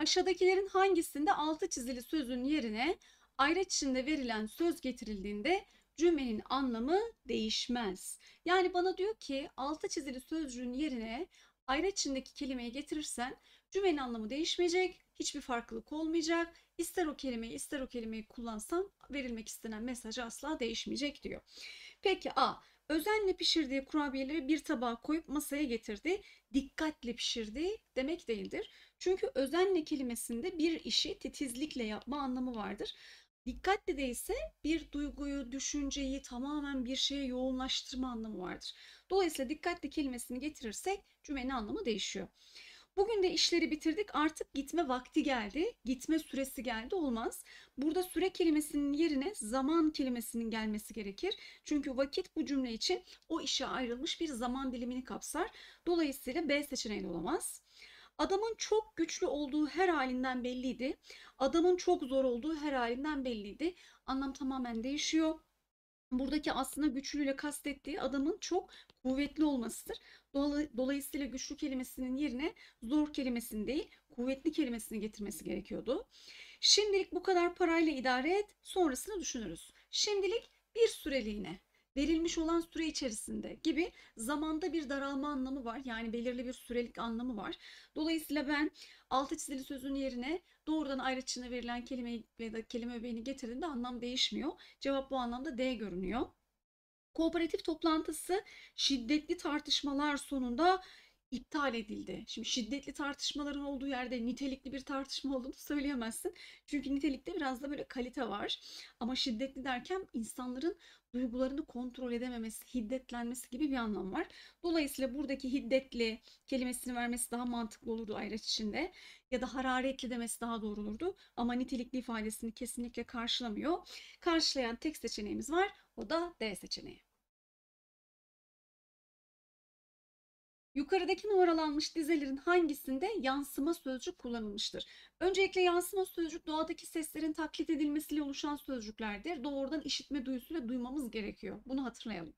Aşağıdakilerin hangisinde altı çizili sözün yerine ayraç içinde verilen söz getirildiğinde cümlenin anlamı değişmez. Yani bana diyor ki altı çizili sözcüğün yerine ayraç içindeki kelimeyi getirirsen cümlenin anlamı değişmeyecek, hiçbir farklılık olmayacak. İster o kelimeyi ister o kelimeyi kullansam verilmek istenen mesaj asla değişmeyecek diyor. Peki A. Özenle pişirdiği kurabiyeleri bir tabağa koyup masaya getirdi. Dikkatle pişirdi demek değildir. Çünkü özenle kelimesinde bir işi titizlikle yapma anlamı vardır. Dikkatle de ise bir duyguyu, düşünceyi tamamen bir şeye yoğunlaştırma anlamı vardır. Dolayısıyla dikkatli kelimesini getirirsek cümlenin anlamı değişiyor. Bugün de işleri bitirdik artık gitme vakti geldi. Gitme süresi geldi olmaz. Burada süre kelimesinin yerine zaman kelimesinin gelmesi gerekir. Çünkü vakit bu cümle için o işe ayrılmış bir zaman dilimini kapsar. Dolayısıyla B seçeneği olamaz. Adamın çok güçlü olduğu her halinden belliydi. Adamın çok zor olduğu her halinden belliydi. Anlam tamamen değişiyor. Buradaki aslında güçlüyle kastettiği adamın çok kuvvetli olmasıdır. Dolayısıyla güçlü kelimesinin yerine zor kelimesini değil kuvvetli kelimesini getirmesi gerekiyordu. Şimdilik bu kadar parayla idare et sonrasını düşünürüz. Şimdilik bir süreliğine verilmiş olan süre içerisinde gibi zamanda bir daralma anlamı var. Yani belirli bir sürelik anlamı var. Dolayısıyla ben altı çizili sözün yerine doğrudan ayrıçına verilen kelime ya da kelime öbeğini getirdiğinde anlam değişmiyor. Cevap bu anlamda D görünüyor kooperatif toplantısı şiddetli tartışmalar sonunda iptal edildi. Şimdi şiddetli tartışmaların olduğu yerde nitelikli bir tartışma olduğunu söyleyemezsin. Çünkü nitelikte biraz da böyle kalite var. Ama şiddetli derken insanların duygularını kontrol edememesi, hiddetlenmesi gibi bir anlam var. Dolayısıyla buradaki hiddetli kelimesini vermesi daha mantıklı olurdu ayraç içinde. Ya da hararetli demesi daha doğru olurdu. Ama nitelikli ifadesini kesinlikle karşılamıyor. Karşılayan tek seçeneğimiz var. O da D seçeneği. Yukarıdaki numaralanmış dizelerin hangisinde yansıma sözcük kullanılmıştır? Öncelikle yansıma sözcük doğadaki seslerin taklit edilmesiyle oluşan sözcüklerdir. Doğrudan işitme duyusuyla duymamız gerekiyor. Bunu hatırlayalım.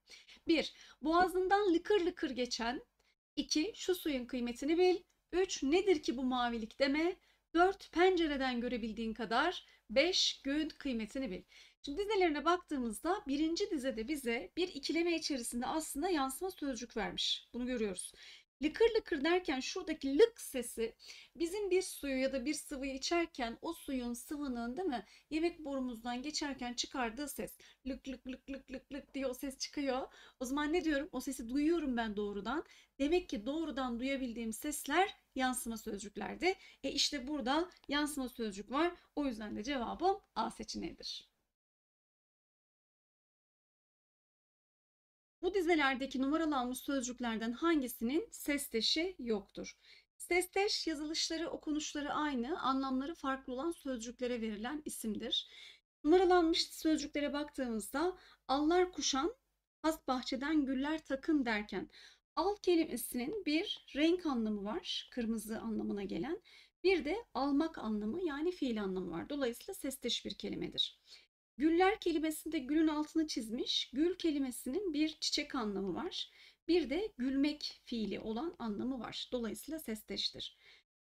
1. Boğazından lıkır lıkır geçen. 2. Şu suyun kıymetini bil. 3. Nedir ki bu mavilik deme. 4. Pencereden görebildiğin kadar. 5. Göğün kıymetini bil. Şimdi dizelerine baktığımızda birinci dizede bize bir ikileme içerisinde aslında yansıma sözcük vermiş. Bunu görüyoruz. Lıkır lıkır derken şuradaki lık sesi bizim bir suyu ya da bir sıvıyı içerken o suyun sıvının değil mi yemek borumuzdan geçerken çıkardığı ses. Lık lık lık lık lık lık diye o ses çıkıyor. O zaman ne diyorum? O sesi duyuyorum ben doğrudan. Demek ki doğrudan duyabildiğim sesler yansıma sözcüklerdi. E işte burada yansıma sözcük var. O yüzden de cevabım A seçeneğidir. Bu dizelerdeki numaralanmış sözcüklerden hangisinin sesteşi yoktur? Sesteş yazılışları, okunuşları aynı, anlamları farklı olan sözcüklere verilen isimdir. Numaralanmış sözcüklere baktığımızda allar kuşan, has bahçeden güller takın derken al kelimesinin bir renk anlamı var, kırmızı anlamına gelen. Bir de almak anlamı yani fiil anlamı var. Dolayısıyla sesteş bir kelimedir. Güller kelimesinde gülün altını çizmiş. Gül kelimesinin bir çiçek anlamı var. Bir de gülmek fiili olan anlamı var. Dolayısıyla sesteştir.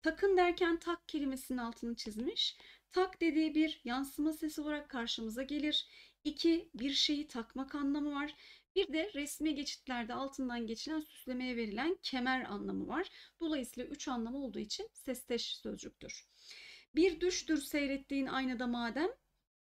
Takın derken tak kelimesinin altını çizmiş. Tak dediği bir yansıma sesi olarak karşımıza gelir. İki, bir şeyi takmak anlamı var. Bir de resmi geçitlerde altından geçilen süslemeye verilen kemer anlamı var. Dolayısıyla üç anlamı olduğu için sesteş sözcüktür. Bir düştür seyrettiğin aynada madem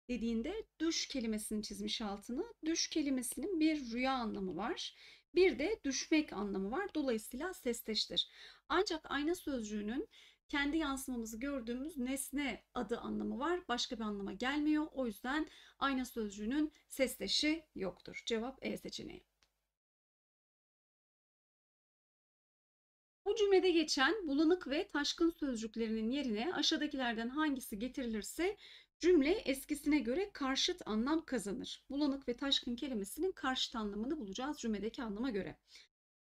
dediğinde düş kelimesini çizmiş altını. Düş kelimesinin bir rüya anlamı var. Bir de düşmek anlamı var. Dolayısıyla sesteştir. Ancak ayna sözcüğünün kendi yansımamızı gördüğümüz nesne adı anlamı var. Başka bir anlama gelmiyor. O yüzden ayna sözcüğünün sesteşi yoktur. Cevap E seçeneği. Bu cümlede geçen bulanık ve taşkın sözcüklerinin yerine aşağıdakilerden hangisi getirilirse Cümle eskisine göre karşıt anlam kazanır. Bulanık ve taşkın kelimesinin karşıt anlamını bulacağız cümledeki anlama göre.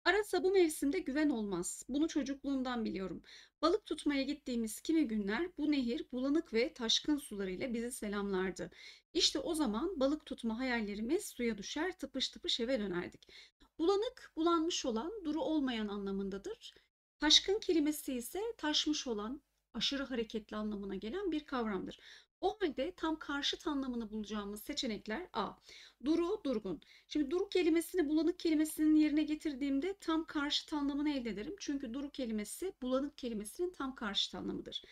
Arasa bu mevsimde güven olmaz. Bunu çocukluğumdan biliyorum. Balık tutmaya gittiğimiz kimi günler bu nehir bulanık ve taşkın sularıyla bizi selamlardı. İşte o zaman balık tutma hayallerimiz suya düşer tıpış tıpış eve dönerdik. Bulanık bulanmış olan duru olmayan anlamındadır. Taşkın kelimesi ise taşmış olan, aşırı hareketli anlamına gelen bir kavramdır. O halde tam karşıt anlamını bulacağımız seçenekler A. Duru, durgun. Şimdi duru kelimesini bulanık kelimesinin yerine getirdiğimde tam karşıt anlamını elde ederim. Çünkü duru kelimesi bulanık kelimesinin tam karşıt anlamıdır.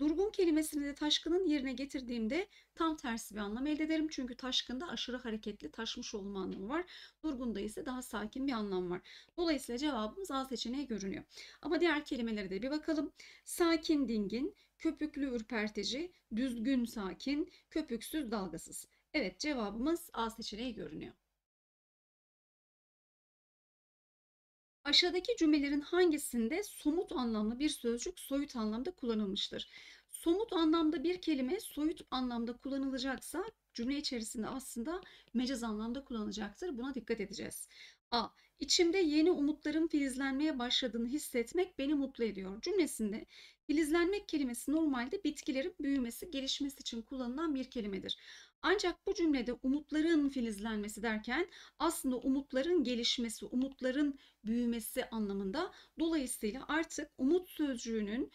Durgun kelimesini de taşkının yerine getirdiğimde tam tersi bir anlam elde ederim. Çünkü taşkında aşırı hareketli, taşmış olma anlamı var. Durgunda ise daha sakin bir anlam var. Dolayısıyla cevabımız A seçeneği görünüyor. Ama diğer kelimelere de bir bakalım. Sakin, dingin, köpüklü ürpertici, düzgün sakin, köpüksüz dalgasız. Evet cevabımız A seçeneği görünüyor. Aşağıdaki cümlelerin hangisinde somut anlamlı bir sözcük soyut anlamda kullanılmıştır? Somut anlamda bir kelime soyut anlamda kullanılacaksa cümle içerisinde aslında mecaz anlamda kullanılacaktır. Buna dikkat edeceğiz. A. İçimde yeni umutların filizlenmeye başladığını hissetmek beni mutlu ediyor. Cümlesinde filizlenmek kelimesi normalde bitkilerin büyümesi, gelişmesi için kullanılan bir kelimedir. Ancak bu cümlede umutların filizlenmesi derken aslında umutların gelişmesi, umutların büyümesi anlamında. Dolayısıyla artık umut sözcüğünün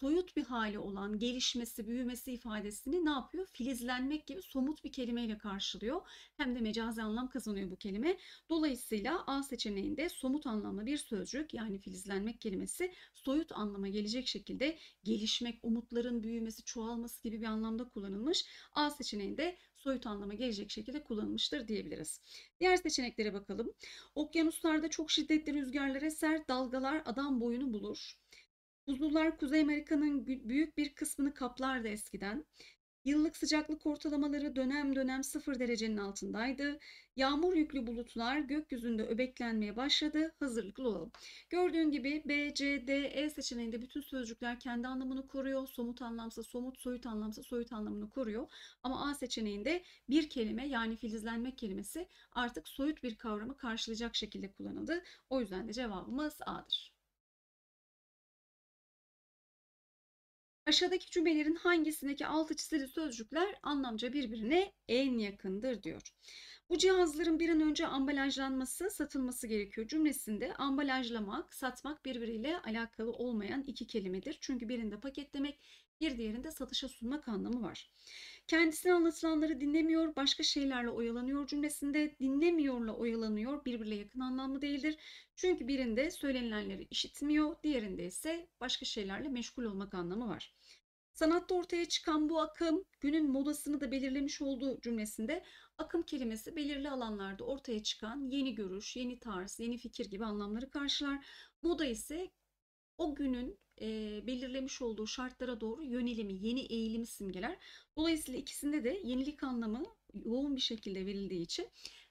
soyut bir hali olan gelişmesi, büyümesi ifadesini ne yapıyor? Filizlenmek gibi somut bir kelimeyle karşılıyor. Hem de mecazi anlam kazanıyor bu kelime. Dolayısıyla A seçeneğinde somut anlamlı bir sözcük yani filizlenmek kelimesi soyut anlama gelecek şekilde gelişmek, umutların büyümesi, çoğalması gibi bir anlamda kullanılmış. A seçeneğinde soyut anlama gelecek şekilde kullanılmıştır diyebiliriz. Diğer seçeneklere bakalım. Okyanuslarda çok şiddetli rüzgarlara, sert dalgalar adam boyunu bulur. Buzullar Kuzey Amerika'nın büyük bir kısmını kaplardı eskiden. Yıllık sıcaklık ortalamaları dönem dönem sıfır derecenin altındaydı. Yağmur yüklü bulutlar gökyüzünde öbeklenmeye başladı. Hazırlıklı olalım. Gördüğün gibi B, C, D, E seçeneğinde bütün sözcükler kendi anlamını koruyor. Somut anlamsa somut, soyut anlamsa soyut anlamını koruyor. Ama A seçeneğinde bir kelime yani filizlenmek kelimesi artık soyut bir kavramı karşılayacak şekilde kullanıldı. O yüzden de cevabımız A'dır. Aşağıdaki cümlelerin hangisindeki altı çizili sözcükler anlamca birbirine en yakındır diyor. Bu cihazların bir an önce ambalajlanması, satılması gerekiyor cümlesinde ambalajlamak, satmak birbiriyle alakalı olmayan iki kelimedir. Çünkü birinde paket demek bir diğerinde satışa sunmak anlamı var. Kendisine anlatılanları dinlemiyor, başka şeylerle oyalanıyor cümlesinde dinlemiyorla oyalanıyor birbirle yakın anlamlı değildir. Çünkü birinde söylenilenleri işitmiyor, diğerinde ise başka şeylerle meşgul olmak anlamı var. Sanatta ortaya çıkan bu akım günün modasını da belirlemiş olduğu cümlesinde akım kelimesi belirli alanlarda ortaya çıkan yeni görüş, yeni tarz, yeni fikir gibi anlamları karşılar. Moda ise o günün e, belirlemiş olduğu şartlara doğru yönelimi, yeni eğilimi simgeler. Dolayısıyla ikisinde de yenilik anlamı yoğun bir şekilde verildiği için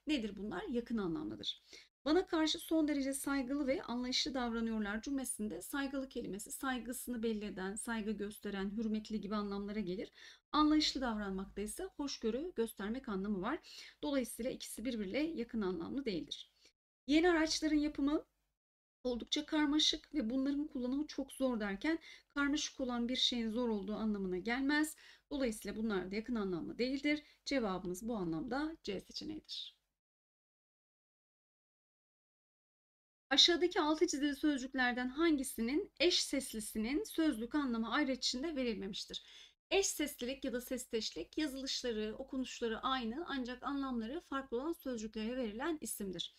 nedir bunlar? Yakın anlamlıdır. Bana karşı son derece saygılı ve anlayışlı davranıyorlar cümlesinde saygılı kelimesi saygısını belli eden, saygı gösteren, hürmetli gibi anlamlara gelir. Anlayışlı davranmakta ise hoşgörü göstermek anlamı var. Dolayısıyla ikisi birbiriyle yakın anlamlı değildir. Yeni araçların yapımı oldukça karmaşık ve bunların kullanımı çok zor derken karmaşık olan bir şeyin zor olduğu anlamına gelmez. Dolayısıyla bunlar da yakın anlamlı değildir. Cevabımız bu anlamda C seçeneğidir. Aşağıdaki altı çizili sözcüklerden hangisinin eş seslisinin sözlük anlamı ayraç içinde verilmemiştir? Eş seslilik ya da sesteşlik yazılışları, okunuşları aynı ancak anlamları farklı olan sözcüklere verilen isimdir.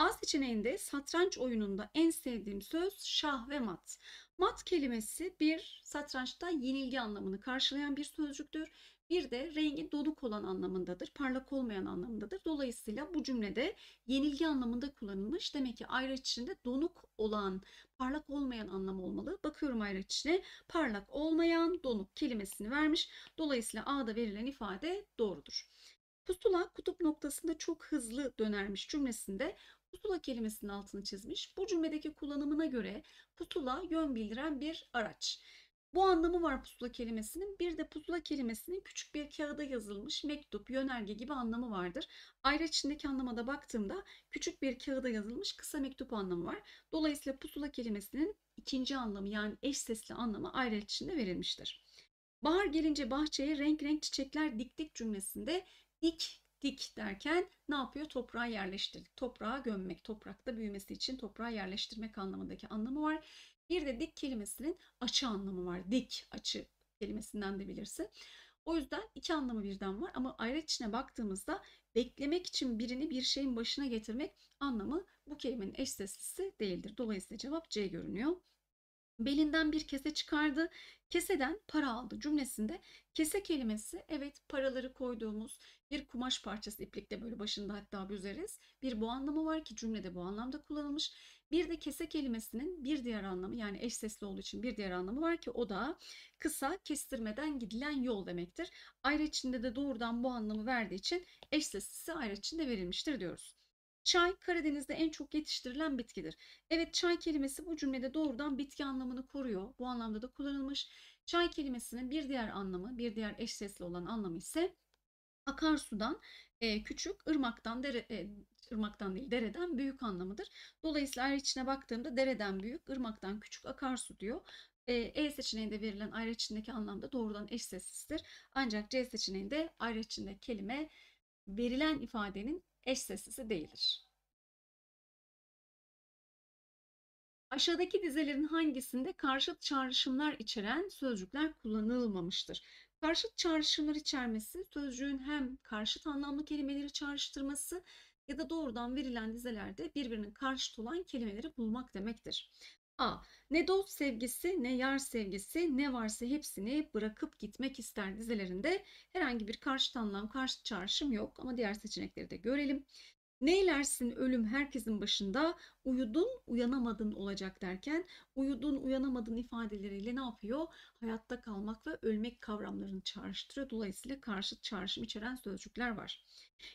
A seçeneğinde satranç oyununda en sevdiğim söz şah ve mat. Mat kelimesi bir satrançta yenilgi anlamını karşılayan bir sözcüktür. Bir de rengi donuk olan anlamındadır, parlak olmayan anlamındadır. Dolayısıyla bu cümlede yenilgi anlamında kullanılmış. Demek ki ayraç içinde donuk olan, parlak olmayan anlam olmalı. Bakıyorum ayraç içine parlak olmayan, donuk kelimesini vermiş. Dolayısıyla A'da verilen ifade doğrudur. Pusula kutup noktasında çok hızlı dönermiş cümlesinde pusula kelimesinin altını çizmiş. Bu cümledeki kullanımına göre pusula yön bildiren bir araç. Bu anlamı var pusula kelimesinin. Bir de pusula kelimesinin küçük bir kağıda yazılmış mektup, yönerge gibi anlamı vardır. Ayrı içindeki anlama da baktığımda küçük bir kağıda yazılmış kısa mektup anlamı var. Dolayısıyla pusula kelimesinin ikinci anlamı yani eş sesli anlamı ayrı içinde verilmiştir. Bahar gelince bahçeye renk renk çiçekler diktik cümlesinde dik dik derken ne yapıyor? Toprağa yerleştirdik. Toprağa gömmek, toprakta büyümesi için toprağa yerleştirmek anlamındaki anlamı var. Bir de dik kelimesinin açı anlamı var. Dik, açı kelimesinden de bilirsin. O yüzden iki anlamı birden var ama ayrı içine baktığımızda beklemek için birini bir şeyin başına getirmek anlamı bu kelimenin eş seslisi değildir. Dolayısıyla cevap C görünüyor belinden bir kese çıkardı. Keseden para aldı cümlesinde kese kelimesi evet paraları koyduğumuz bir kumaş parçası iplikte böyle başında hatta büzeriz. Bir bu anlamı var ki cümlede bu anlamda kullanılmış. Bir de kese kelimesinin bir diğer anlamı yani eş sesli olduğu için bir diğer anlamı var ki o da kısa kestirmeden gidilen yol demektir. Ayrı içinde de doğrudan bu anlamı verdiği için eş seslisi ayrı içinde verilmiştir diyoruz. Çay Karadeniz'de en çok yetiştirilen bitkidir. Evet çay kelimesi bu cümlede doğrudan bitki anlamını koruyor. Bu anlamda da kullanılmış. Çay kelimesinin bir diğer anlamı, bir diğer eş sesli olan anlamı ise akarsudan e, küçük, ırmaktan dere, e, ırmaktan değil dereden büyük anlamıdır. Dolayısıyla içine baktığımda dereden büyük, ırmaktan küçük akarsu diyor. E, e seçeneğinde verilen ayrı içindeki anlamda doğrudan eş sessizdir. Ancak C seçeneğinde ayrı içinde kelime verilen ifadenin eş sessizi değildir. Aşağıdaki dizelerin hangisinde karşıt çağrışımlar içeren sözcükler kullanılmamıştır? Karşıt çağrışımlar içermesi sözcüğün hem karşıt anlamlı kelimeleri çağrıştırması ya da doğrudan verilen dizelerde birbirinin karşıt olan kelimeleri bulmak demektir. A. Ne dost sevgisi ne yar sevgisi ne varsa hepsini bırakıp gitmek ister dizelerinde herhangi bir karşıt anlam, karşıt çağrışım yok ama diğer seçenekleri de görelim. Neylersin ölüm herkesin başında uyudun uyanamadın olacak derken uyudun uyanamadın ifadeleriyle ne yapıyor? Hayatta kalmak ve ölmek kavramlarını çağrıştırıyor. Dolayısıyla karşıt çağrışım içeren sözcükler var.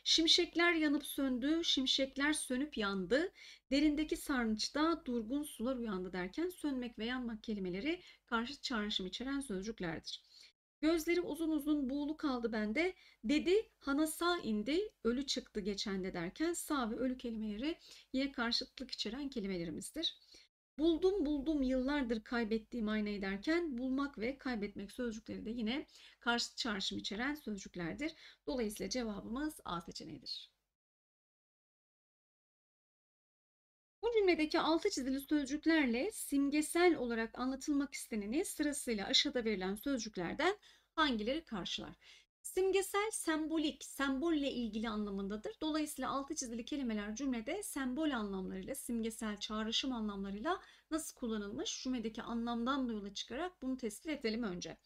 Şimşekler yanıp söndü, şimşekler sönüp yandı. Derindeki sarnıçta durgun sular uyandı derken sönmek ve yanmak kelimeleri karşıt çağrışım içeren sözcüklerdir. Gözleri uzun uzun buğulu kaldı bende. Dedi hana sağ indi, ölü çıktı geçen derken sağ ve ölü kelimeleri yine karşıtlık içeren kelimelerimizdir. Buldum buldum yıllardır kaybettiğim aynayı derken bulmak ve kaybetmek sözcükleri de yine karşıt çağrışım içeren sözcüklerdir. Dolayısıyla cevabımız A seçeneğidir. Bu cümledeki altı çizili sözcüklerle simgesel olarak anlatılmak isteneni sırasıyla aşağıda verilen sözcüklerden hangileri karşılar? Simgesel, sembolik, sembolle ilgili anlamındadır. Dolayısıyla altı çizili kelimeler cümlede sembol anlamlarıyla, simgesel, çağrışım anlamlarıyla nasıl kullanılmış cümledeki anlamdan da yola çıkarak bunu tespit edelim önce.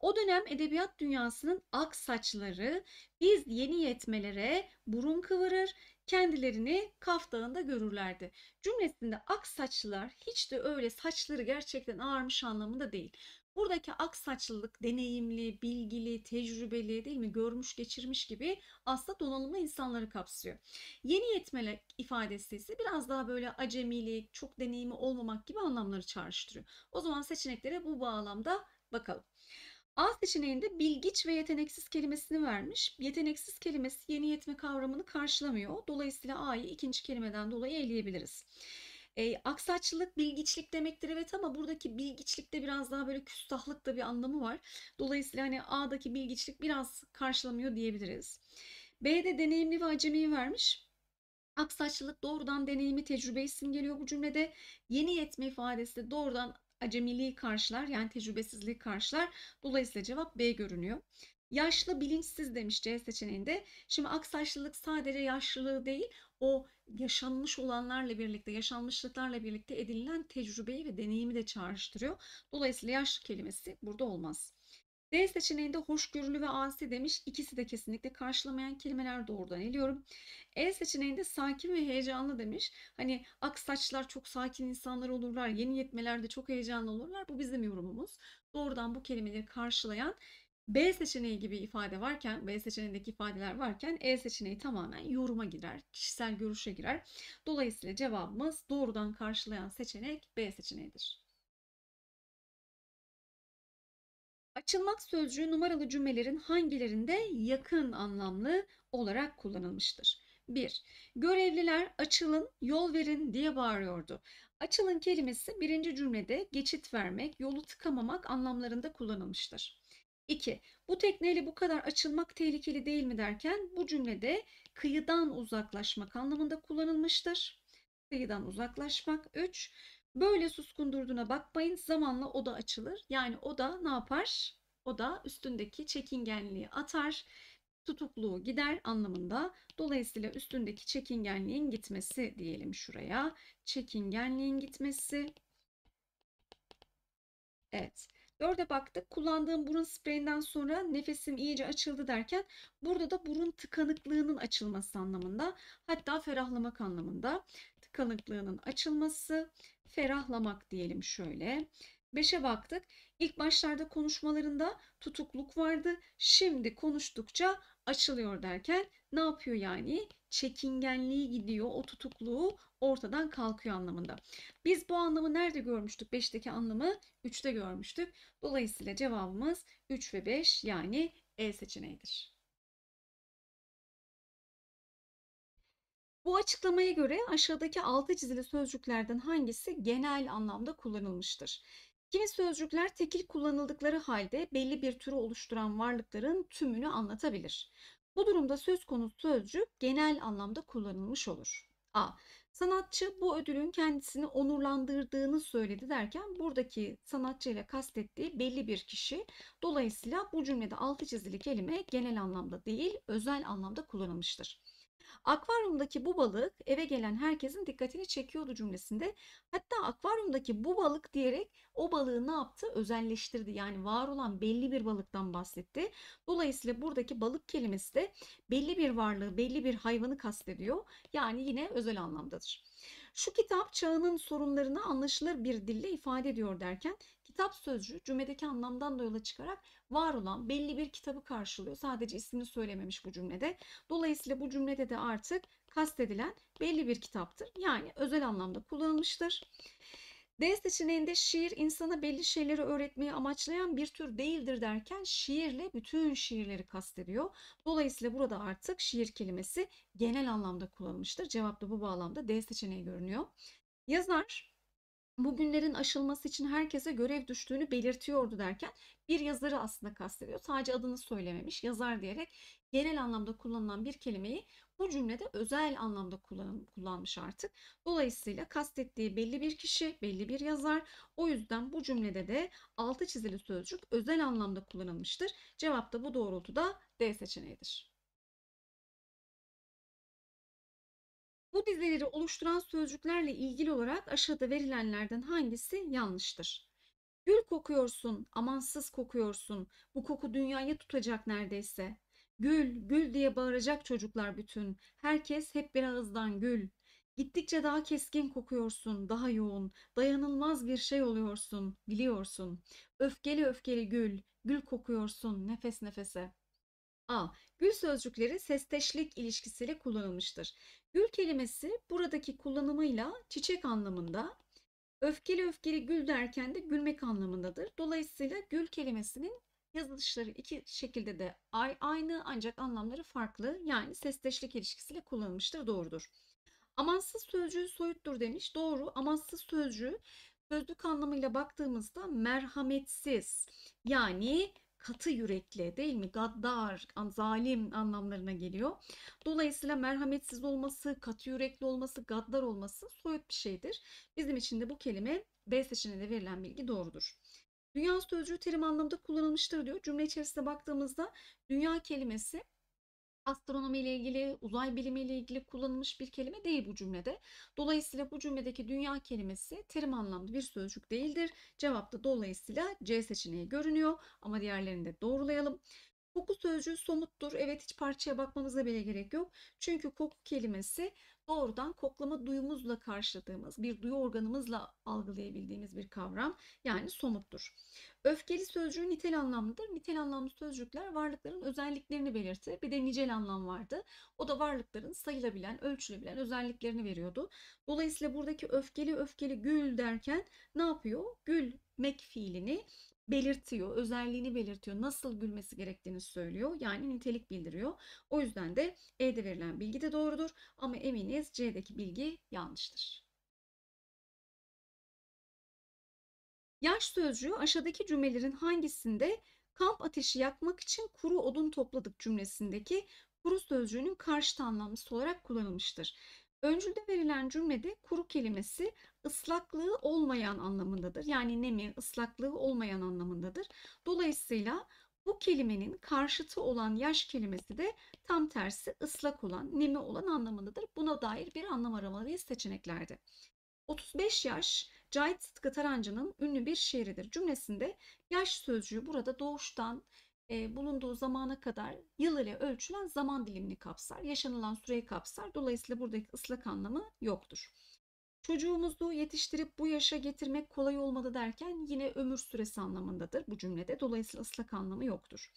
O dönem edebiyat dünyasının ak saçları biz yeni yetmelere burun kıvırır, kendilerini Kaf Dağı'nda görürlerdi. Cümlesinde ak saçlılar hiç de öyle saçları gerçekten ağarmış anlamında değil. Buradaki ak saçlılık deneyimli, bilgili, tecrübeli değil mi görmüş geçirmiş gibi aslında donanımlı insanları kapsıyor. Yeni yetmelik ifadesi ise biraz daha böyle acemilik, çok deneyimi olmamak gibi anlamları çağrıştırıyor. O zaman seçeneklere bu bağlamda bakalım. A seçeneğinde bilgiç ve yeteneksiz kelimesini vermiş. Yeteneksiz kelimesi yeni yetme kavramını karşılamıyor. Dolayısıyla A'yı ikinci kelimeden dolayı eleyebiliriz. E, aksatçılık bilgiçlik demektir evet ama buradaki bilgiçlikte biraz daha böyle küstahlık da bir anlamı var. Dolayısıyla hani A'daki bilgiçlik biraz karşılamıyor diyebiliriz. B'de deneyimli ve acemiyi vermiş. Aksaçlılık doğrudan deneyimi tecrübe isim geliyor bu cümlede. Yeni yetme ifadesi de doğrudan acemiliği karşılar yani tecrübesizliği karşılar. Dolayısıyla cevap B görünüyor. Yaşlı bilinçsiz demiş C seçeneğinde. Şimdi aksaçlılık sadece yaşlılığı değil o yaşanmış olanlarla birlikte yaşanmışlıklarla birlikte edinilen tecrübeyi ve deneyimi de çağrıştırıyor. Dolayısıyla yaşlı kelimesi burada olmaz. D seçeneğinde hoşgörülü ve ansi demiş. İkisi de kesinlikle karşılamayan kelimeler doğrudan eliyorum. E seçeneğinde sakin ve heyecanlı demiş. Hani saçlar çok sakin insanlar olurlar. Yeni yetmeler de çok heyecanlı olurlar. Bu bizim yorumumuz. Doğrudan bu kelimeleri karşılayan B seçeneği gibi ifade varken, B seçeneğindeki ifadeler varken E seçeneği tamamen yoruma girer, kişisel görüşe girer. Dolayısıyla cevabımız doğrudan karşılayan seçenek B seçeneğidir. Açılmak sözcüğü numaralı cümlelerin hangilerinde yakın anlamlı olarak kullanılmıştır? 1. Görevliler açılın, yol verin diye bağırıyordu. Açılın kelimesi birinci cümlede geçit vermek, yolu tıkamamak anlamlarında kullanılmıştır. 2. Bu tekneyle bu kadar açılmak tehlikeli değil mi derken bu cümlede kıyıdan uzaklaşmak anlamında kullanılmıştır. Kıyıdan uzaklaşmak. 3. Böyle suskun durduğuna bakmayın. Zamanla o da açılır. Yani o da ne yapar? O da üstündeki çekingenliği atar. Tutukluğu gider anlamında. Dolayısıyla üstündeki çekingenliğin gitmesi diyelim şuraya. Çekingenliğin gitmesi. Evet. Dörde baktık. Kullandığım burun spreyinden sonra nefesim iyice açıldı derken burada da burun tıkanıklığının açılması anlamında hatta ferahlamak anlamında kanıklığının açılması, ferahlamak diyelim şöyle. beşe baktık. İlk başlarda konuşmalarında tutukluk vardı. Şimdi konuştukça açılıyor derken ne yapıyor yani? Çekingenliği gidiyor. O tutukluğu ortadan kalkıyor anlamında. Biz bu anlamı nerede görmüştük? beşteki anlamı üçte görmüştük. Dolayısıyla cevabımız 3 ve 5 yani E seçeneğidir. Bu açıklamaya göre aşağıdaki altı çizili sözcüklerden hangisi genel anlamda kullanılmıştır? Kimi sözcükler tekil kullanıldıkları halde belli bir türü oluşturan varlıkların tümünü anlatabilir. Bu durumda söz konusu sözcük genel anlamda kullanılmış olur. A. Sanatçı bu ödülün kendisini onurlandırdığını söyledi derken buradaki sanatçı ile kastettiği belli bir kişi. Dolayısıyla bu cümlede altı çizili kelime genel anlamda değil özel anlamda kullanılmıştır. Akvaryumdaki bu balık eve gelen herkesin dikkatini çekiyordu cümlesinde. Hatta akvaryumdaki bu balık diyerek o balığı ne yaptı? Özelleştirdi. Yani var olan belli bir balıktan bahsetti. Dolayısıyla buradaki balık kelimesi de belli bir varlığı, belli bir hayvanı kastediyor. Yani yine özel anlamdadır. Şu kitap çağının sorunlarını anlaşılır bir dille ifade ediyor derken Kitap sözcüğü cümledeki anlamdan da yola çıkarak var olan belli bir kitabı karşılıyor. Sadece ismini söylememiş bu cümlede. Dolayısıyla bu cümlede de artık kastedilen belli bir kitaptır. Yani özel anlamda kullanılmıştır. D seçeneğinde şiir insana belli şeyleri öğretmeyi amaçlayan bir tür değildir derken şiirle bütün şiirleri kastediyor. Dolayısıyla burada artık şiir kelimesi genel anlamda kullanılmıştır. Cevap da bu bağlamda D seçeneği görünüyor. Yazar bu günlerin aşılması için herkese görev düştüğünü belirtiyordu derken bir yazarı aslında kastediyor. Sadece adını söylememiş yazar diyerek genel anlamda kullanılan bir kelimeyi bu cümlede özel anlamda kullan, kullanmış artık. Dolayısıyla kastettiği belli bir kişi, belli bir yazar. O yüzden bu cümlede de altı çizili sözcük özel anlamda kullanılmıştır. Cevap da bu doğrultuda D seçeneğidir. Bu dizeleri oluşturan sözcüklerle ilgili olarak aşağıda verilenlerden hangisi yanlıştır? Gül kokuyorsun, amansız kokuyorsun. Bu koku dünyayı tutacak neredeyse. Gül, gül diye bağıracak çocuklar bütün. Herkes hep bir ağızdan gül. Gittikçe daha keskin kokuyorsun, daha yoğun, dayanılmaz bir şey oluyorsun, biliyorsun. Öfkeli öfkeli gül, gül kokuyorsun nefes nefese.'' A. Gül sözcükleri sesteşlik ilişkisiyle kullanılmıştır. Gül kelimesi buradaki kullanımıyla çiçek anlamında, öfkeli öfkeli gül derken de gülmek anlamındadır. Dolayısıyla gül kelimesinin yazılışları iki şekilde de aynı ancak anlamları farklı yani sesteşlik ilişkisiyle kullanılmıştır doğrudur. Amansız sözcüğü soyuttur demiş. Doğru. Amansız sözcüğü sözlük anlamıyla baktığımızda merhametsiz yani katı yürekli değil mi? Gaddar, zalim anlamlarına geliyor. Dolayısıyla merhametsiz olması, katı yürekli olması, gaddar olması soyut bir şeydir. Bizim için de bu kelime B seçeneğinde verilen bilgi doğrudur. Dünya sözcüğü terim anlamda kullanılmıştır diyor. Cümle içerisinde baktığımızda dünya kelimesi astronomi ile ilgili, uzay bilimi ile ilgili kullanılmış bir kelime değil bu cümlede. Dolayısıyla bu cümledeki dünya kelimesi terim anlamlı bir sözcük değildir. Cevapta dolayısıyla C seçeneği görünüyor ama diğerlerini de doğrulayalım. Koku sözcüğü somuttur. Evet hiç parçaya bakmamıza bile gerek yok. Çünkü koku kelimesi doğrudan koklama duyumuzla karşıladığımız, bir duyu organımızla algılayabildiğimiz bir kavram yani somuttur. Öfkeli sözcüğü nitel anlamlıdır. Nitel anlamlı sözcükler varlıkların özelliklerini belirtir. Bir de nicel anlam vardı. O da varlıkların sayılabilen, ölçülebilen özelliklerini veriyordu. Dolayısıyla buradaki öfkeli öfkeli gül derken ne yapıyor? Gülmek fiilini belirtiyor, özelliğini belirtiyor, nasıl gülmesi gerektiğini söylüyor. Yani nitelik bildiriyor. O yüzden de E'de verilen bilgi de doğrudur ama eminiz C'deki bilgi yanlıştır. Yaş sözcüğü aşağıdaki cümlelerin hangisinde kamp ateşi yakmak için kuru odun topladık cümlesindeki kuru sözcüğünün karşıt anlamlısı olarak kullanılmıştır. Öncülde verilen cümlede kuru kelimesi ıslaklığı olmayan anlamındadır. Yani nemi ıslaklığı olmayan anlamındadır. Dolayısıyla bu kelimenin karşıtı olan yaş kelimesi de tam tersi ıslak olan, nemi olan anlamındadır. Buna dair bir anlam aramalıyız seçeneklerde. 35 yaş Cahit Sıtkı Tarancı'nın ünlü bir şiiridir. Cümlesinde yaş sözcüğü burada doğuştan e, bulunduğu zamana kadar yıl ile ölçülen zaman dilimini kapsar. Yaşanılan süreyi kapsar. Dolayısıyla buradaki ıslak anlamı yoktur. Çocuğumuzu yetiştirip bu yaşa getirmek kolay olmadı derken yine ömür süresi anlamındadır bu cümlede. Dolayısıyla ıslak anlamı yoktur.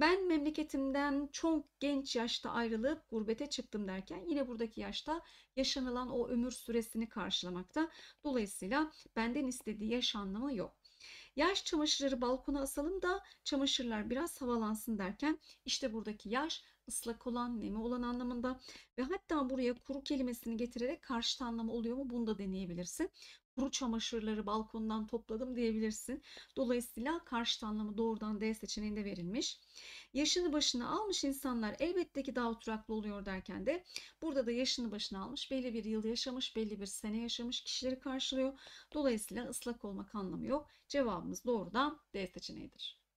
Ben memleketimden çok genç yaşta ayrılıp gurbete çıktım derken yine buradaki yaşta yaşanılan o ömür süresini karşılamakta. Dolayısıyla benden istediği yaş anlamı yok. Yaş çamaşırları balkona asalım da çamaşırlar biraz havalansın derken işte buradaki yaş ıslak olan, nemi olan anlamında ve hatta buraya kuru kelimesini getirerek karşıt anlamı oluyor mu bunu da deneyebilirsin. Kuru çamaşırları balkondan topladım diyebilirsin. Dolayısıyla karşıt anlamı doğrudan D seçeneğinde verilmiş. Yaşını başına almış insanlar elbette ki daha oturaklı oluyor derken de burada da yaşını başına almış, belli bir yıl yaşamış, belli bir sene yaşamış kişileri karşılıyor. Dolayısıyla ıslak olmak anlamı yok. Cevabımız doğrudan D seçeneğidir.